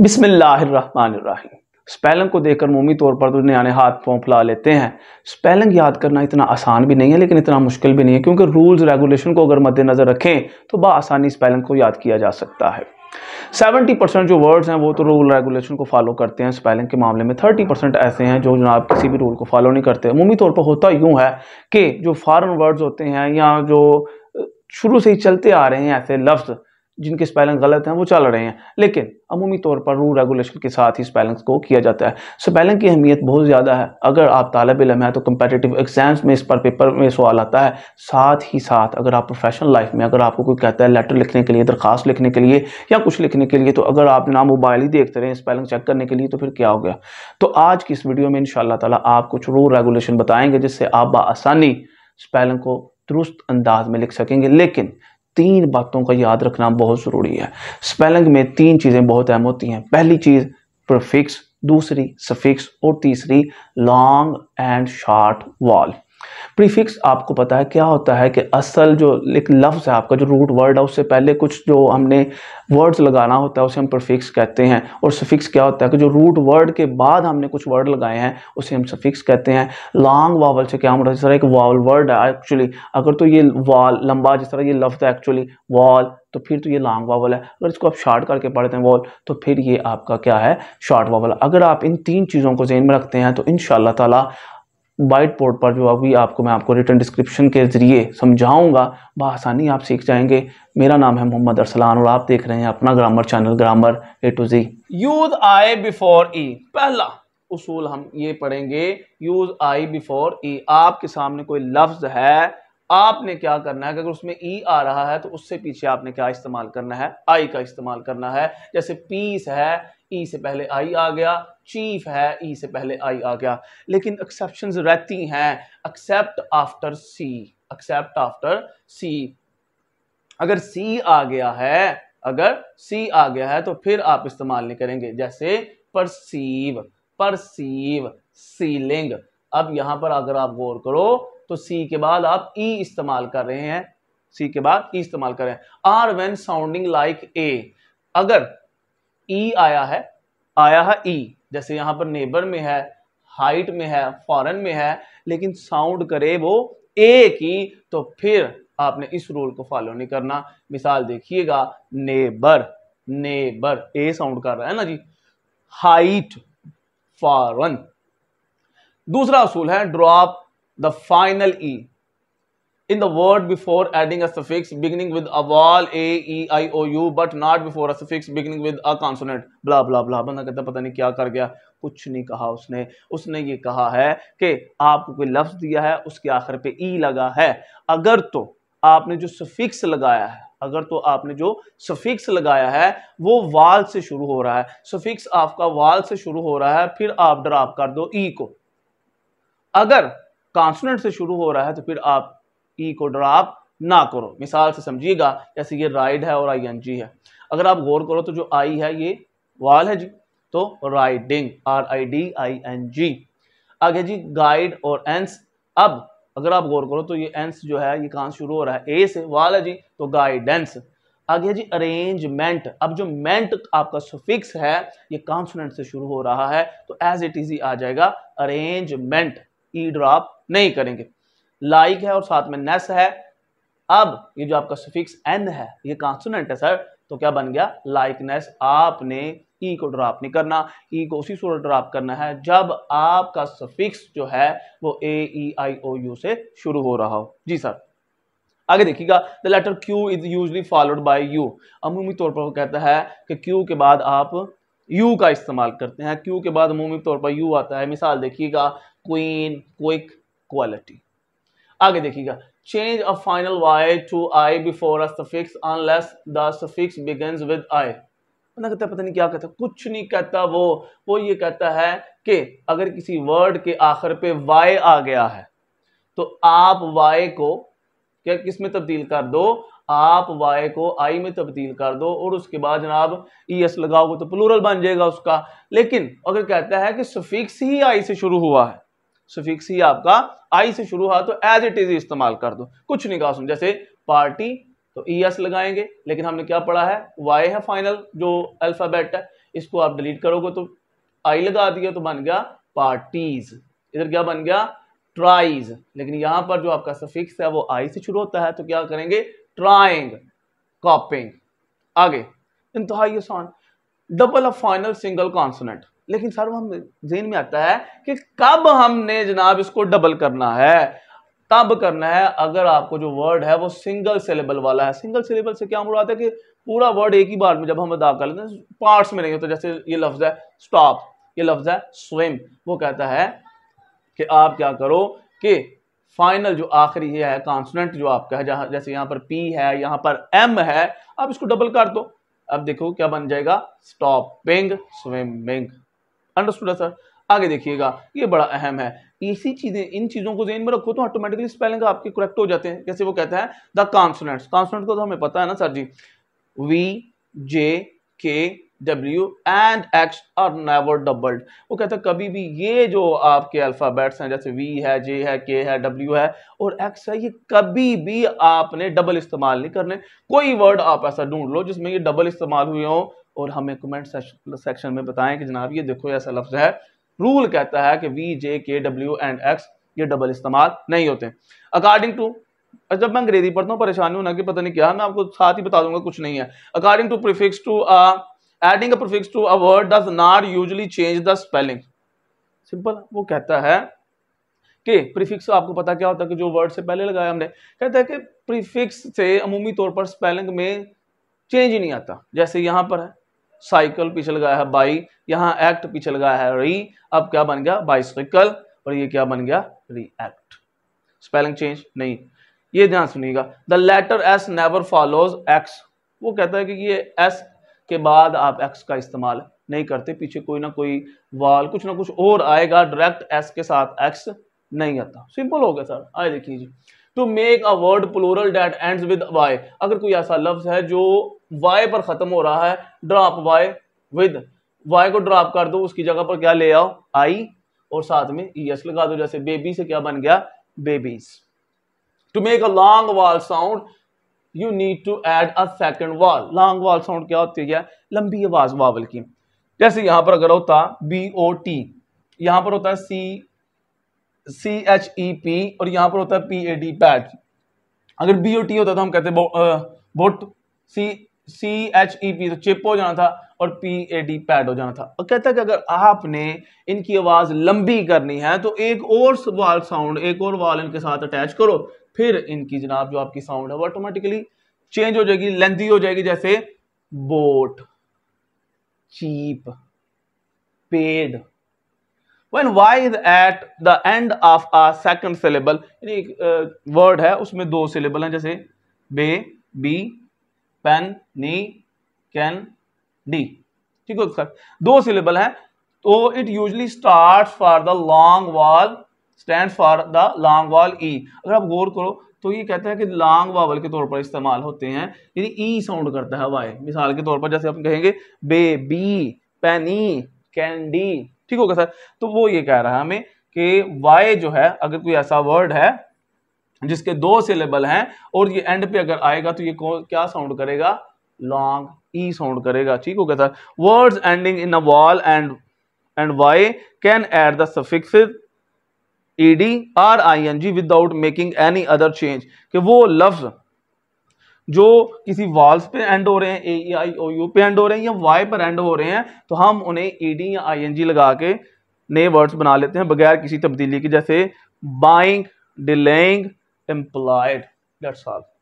बिस्मिल्लाहिर्रहमानिर्रहीम स्पेलिंग को देखकर मोमी तौर पर तो न्याने हाथ पाँव फुला लेते हैं स्पेलिंग याद करना इतना आसान भी नहीं है लेकिन इतना मुश्किल भी नहीं है क्योंकि रूल्स रेगुलेशन को अगर मद्देनज़र रखें तो बसानी स्पेलिंग को याद किया जा सकता है 70 परसेंट जो वर्ड्स हैं वो तो रूल रेगुलेशन को फॉलो करते हैं स्पेलिंग के मामले में 30 परसेंट ऐसे हैं जो जनाब किसी भी रूल को फॉलो नहीं करते मुमी तौर पर होता यूँ है कि जो फॉरन वर्ड्स होते हैं या जो शुरू से ही चलते आ रहे हैं ऐसे लफ्ज़ जिनके स्पेलिंग गलत हैं वो चल रहे हैं लेकिन अमूमी तौर पर रूल रेगुलेशन के साथ ही स्पेलिंग्स को किया जाता है स्पेलिंग की अहमियत बहुत ज़्यादा है अगर आप तालब इलम है तो कंपेटिटिव एग्जाम्स में इस पर पेपर में सवाल आता है साथ ही साथ अगर आप प्रोफेशनल लाइफ में अगर आपको कोई कहता है लेटर लिखने के लिए दरख्वास्त लिखने के लिए या कुछ लिखने के लिए तो अगर आप ना मोबाइल ही देखते रहें स्पेलिंग चेक करने के लिए तो फिर क्या हो गया तो आज की इस वीडियो में इन ताला आप कुछ रूल रेगुलेशन बताएँगे जिससे आप बसानी स्पेलिंग को दुरुस्त अंदाज में लिख सकेंगे लेकिन तीन बातों का याद रखना बहुत ज़रूरी है स्पेलिंग में तीन चीज़ें बहुत अहम होती हैं पहली चीज़ प्रोफिक्स दूसरी सफिक्स और तीसरी long and short vowel prefix आपको पता है क्या होता है कि असल जो एक लफ्ज़ है आपका जो रूट वर्ड है उससे पहले कुछ जो हमने वर्ड्स लगाना होता है उसे हम प्रीफिक्स कहते हैं और सफिक्स क्या होता है कि जो रूट वर्ड के बाद हमने कुछ वर्ड लगाए हैं उसे हम सफिक्स कहते हैं लॉन्ग वावल से क्या मतलब हम तरह एक वावल वर्ड है एक्चुअली अगर तो ये वाल लंबा जिस तरह ये लफ्ज़ है एक्चुअली वॉल तो फिर तो ये लॉन्ग वावल है अगर इसको आप शॉर्ट करके पढ़ते हैं वॉल तो फिर ये आपका क्या है शॉर्ट वावल अगर आप इन तीन चीज़ों को जेन में रखते हैं तो इन शाह वाइट बोर्ड पर जो अभी आपको मैं आपको रिटर्न डिस्क्रिप्शन के ज़रिए समझाऊंगा आसानी आप सीख जाएंगे मेरा नाम है मोहम्मद अरसलान और आप देख रहे हैं अपना grammar channel grammar A to Z use I before E पहला उसूल हम ये पढ़ेंगे यूज आई बिफोर ई आपके सामने कोई लफ्ज़ है आपने क्या करना है अगर उसमें ई e आ रहा है तो उससे पीछे आपने क्या इस्तेमाल करना है आई का इस्तेमाल करना है जैसे पीस है ई e से पहले आई आ गया चीफ है ई e से पहले आई आ गया लेकिन एक्सेप्शन रहती हैं except after C except after C अगर सी आ गया है अगर सी आ गया है तो फिर आप इस्तेमाल नहीं करेंगे जैसे परसीव परसीव सीलिंग अब यहां पर अगर आप गौर करो तो सी के बाद आप ई e इस्तेमाल कर रहे हैं सी के बाद ई e इस्तेमाल कर रहे हैं or when sounding like A अगर ई e आया है आया है ई जैसे यहां पर नेबर में है हाइट में है फॉरन में है लेकिन साउंड करे वो ए की तो फिर आपने इस रूल को फॉलो नहीं करना मिसाल देखिएगा नेबर नेबर ए साउंड कर रहा है ना जी हाइट फॉरन दूसरा असूल है drop the final E in the word before adding a suffix beginning with a vowel a e i o u but not before a suffix beginning with a consonant blah blah blah banda kehta pata nahi kya kar gaya कुछ नहीं कहा उसने उसने ये कहा है कि आपको कोई लफ्ज़ दिया है उसके आखिर पे ई लगा है अगर तो आपने जो सफिक्स लगाया है अगर तो आपने जो सफिक्स लगाया है वो वाल से शुरू हो रहा है सफिक्स आपका वाल से शुरू हो रहा है फिर आप ड्राप कर दो ई को अगर कॉन्सोनेंट से शुरू हो रहा है तो फिर आप ई e को ड्रॉप ना करो मिसाल से समझिएगा जैसे ये राइड है और आई एन जी है अगर आप गौर करो तो जो आई है ये वाल है जी तो riding R I D I N G आगे जी गाइड और एंस अब अगर आप गौर करो तो ये एंस जो है ये कहाँ शुरू हो रहा है ए से वाल है जी तो गाइडेंस आगे जी अरेंजमेंट अब जो मेंट आपका सुफिक्स है ये कॉन्सोनेंट से शुरू हो रहा है तो एज इट ही आ जाएगा अरेंजमेंट ई ड्रॉप नहीं करेंगे लाइक है और साथ में नेस है अब ये जो आपका सफिक्स एन है ये कॉन्सोनेंट है सर तो क्या बन गया लाइकनेस आपने ई e को ड्रॉप नहीं करना ई e को उसी सूरत ड्रॉप करना है जब आपका सफिक्स जो है वो ए ई आई ओ यू से शुरू हो रहा हो जी सर आगे देखिएगा the letter Q is usually followed by U अमूमी तौर पर वो कहता है कि क्यू के बाद आप यू का इस्तेमाल करते हैं क्यू के बाद अमूमी तौर पर यू आता है मिसाल देखिएगा क्वीन क्विक क्वालिटी आगे देखिएगा change a final Y to I before affix unless the suffix with I ना कहता पता नहीं क्या कहता कुछ नहीं कहता वो वो ये कहता है कि अगर किसी वर्ड के आखिर पे वाई आ गया है तो आप वाई को क्या किस में तब्दील कर दो आप वाई को आई में तब्दील कर दो और उसके बाद जनाब ई e एस लगाओगे तो प्लूरल बन जाएगा उसका लेकिन अगर कहता है कि सफिक्स ही आई से शुरू हुआ है सफिक्स ही आपका आई से शुरू हुआ तो एज इट इज इस्तेमाल कर दो कुछ नहीं कहा जैसे पार्टी तो ई e एस लगाएंगे लेकिन हमने क्या पढ़ा है वाई है फाइनल जो अल्फ़ाबेट है इसको आप डिलीट करोगे तो आई लगा दिया तो बन गया पार्टीज इधर क्या बन गया ट्राइज लेकिन यहां पर जो आपका सफिक्स है वो आई से शुरू होता है तो क्या करेंगे ट्राइंग कॉपिंग आगे इंतहाई आसान double a final single consonant लेकिन सर हम जेन में आता है कि कब हमने जनाब इसको डबल करना है तब करना है अगर आपको जो वर्ड है वो सिंगल सिलेबल वाला है सिंगल सिलेबल से क्या मुराद है कि पूरा वर्ड एक ही बार में जब हम अदा कर लेते हैं पार्ट्स में नहीं होता तो जैसे ये लफ्ज़ है स्टॉप ये लफ्ज़ है स्विम वो कहता है कि आप क्या करो कि फाइनल जो आखिरी ये है कॉन्सनेंट जो आपका है जहाँ जैसे यहाँ पर पी है यहाँ पर एम है आप इसको डबल कर दो अब देखो क्या बन जाएगा स्टॉपिंग स्विमिंग अंडरस्टूड है सर आगे देखिएगा ये बड़ा अहम है इसी चीजें इन चीजों को जेन में रखो तो ऑटोमेटिकली स्पेलिंग आपके करेक्ट हो जाते हैं जैसे वो कहता है द कॉन्सोनेंट्स कॉन्सोनेंट को तो हमें पता है ना सर जी वी जे के W and X are never doubled. वो कहता है कभी भी ये जो आपके अल्फ़ाबेट्स हैं जैसे V है J है K है W है और X है ये कभी भी आपने डबल इस्तेमाल नहीं करने कोई वर्ड आप ऐसा ढूंढ लो जिसमें ये डबल इस्तेमाल हुए हो और हमें कमेंट सेक्शन में बताएं कि जनाब ये देखो ऐसा लफ्ज़ है रूल कहता है कि V J K W and X ये डबल इस्तेमाल नहीं होते अकॉर्डिंग अच्छा, टू जब मैं अंग्रेजी पढ़ता हूँ परेशानी होना कि पता नहीं क्या मैं आपको साथ ही बता दूंगा कुछ नहीं है according to prefix to adding prefix to a word does not usually change the spelling simple वो कहता है कि प्रीफिक्स आपको पता क्या होता है कि जो वर्ड से पहले लगाया हमने कहता है कि प्रीफिक्स से अमूमी तौर पर स्पेलिंग में चेंज ही नहीं आता जैसे यहां पर है साइकिल पीछे लगाया है बाई यहाँ एक्ट पीछे लगाया है री अब क्या बन गया बाइसिकल और ये क्या बन गया री एक्ट स्पेलिंग चेंज नहीं ये ध्यान सुनिएगा the letter S never follows X वो कहता है कि ये एस के बाद आप एक्स का इस्तेमाल नहीं करते पीछे कोई ना कोई वाल कुछ ना कुछ और आएगा डायरेक्ट एस के साथ एक्स नहीं आता सिंपल हो गया सर आए देखिए जी to make a word plural that ends with Y अगर कोई ऐसा लफ्ज है जो वाई पर खत्म हो रहा है ड्रॉप वाई विद वाई को ड्रॉप कर दो उसकी जगह पर क्या ले आओ आई और साथ में ई e एस लगा दो जैसे बेबी से क्या बन गया babies to make a long vowel sound you need to add a second vowel long vowel sound क्या होती है लंबी आवाज वावल की जैसे यहां पर अगर होता बी ओ टी यहां पर होता है सी सी एच ई पी और यहां पर होता है पी ए डी पैट अगर बी ओ टी होता तो हम कहते बो, आ, boat C C H E P तो चिप हो जाना था और पी ए डी पैड हो जाना था और कहता कि अगर आपने इनकी आवाज़ लंबी करनी है तो एक और वाल साउंड एक और वाल इनके साथ अटैच करो फिर इनकी जनाब जो आपकी साउंड है वो ऑटोमेटिकली चेंज हो जाएगी लेंथी हो जाएगी जैसे boat cheap paid when y is at the end of a second syllable एक वर्ड है उसमें दो सिलेबल हैं जैसे baby penny candy ठीक है सर दो सिलेबल है तो it usually start for the long vowel stand for the long vowel E अगर आप गौर करो तो ये कहता है कि लॉन्ग वावल के तौर पर इस्तेमाल होते हैं यानी ई e साउंड करता है वाई मिसाल के तौर पर जैसे हम कहेंगे बे बी पैनी कैंडी ठीक होगा सर तो वो ये कह रहा है हमें कि वाई जो है अगर कोई ऐसा वर्ड है जिसके दो सिलेबल हैं और ये एंड पे अगर आएगा तो ये क्या साउंड करेगा लॉन्ग ई साउंड करेगा ठीक हो गया sir words ending in a vowel and and Y can add the R I N G without making any other change कि वो लफ्ज जो किसी वॉल्स पे एंड हो रहे हैं ए आई ओ यू पे एंड हो रहे हैं या वाई पर एंड हो रहे हैं तो हम उन्हें डी e या आई एन जी लगा के नए वर्ड्स बना लेते हैं बगैर किसी तब्दीली के जैसे buying delaying implied that's all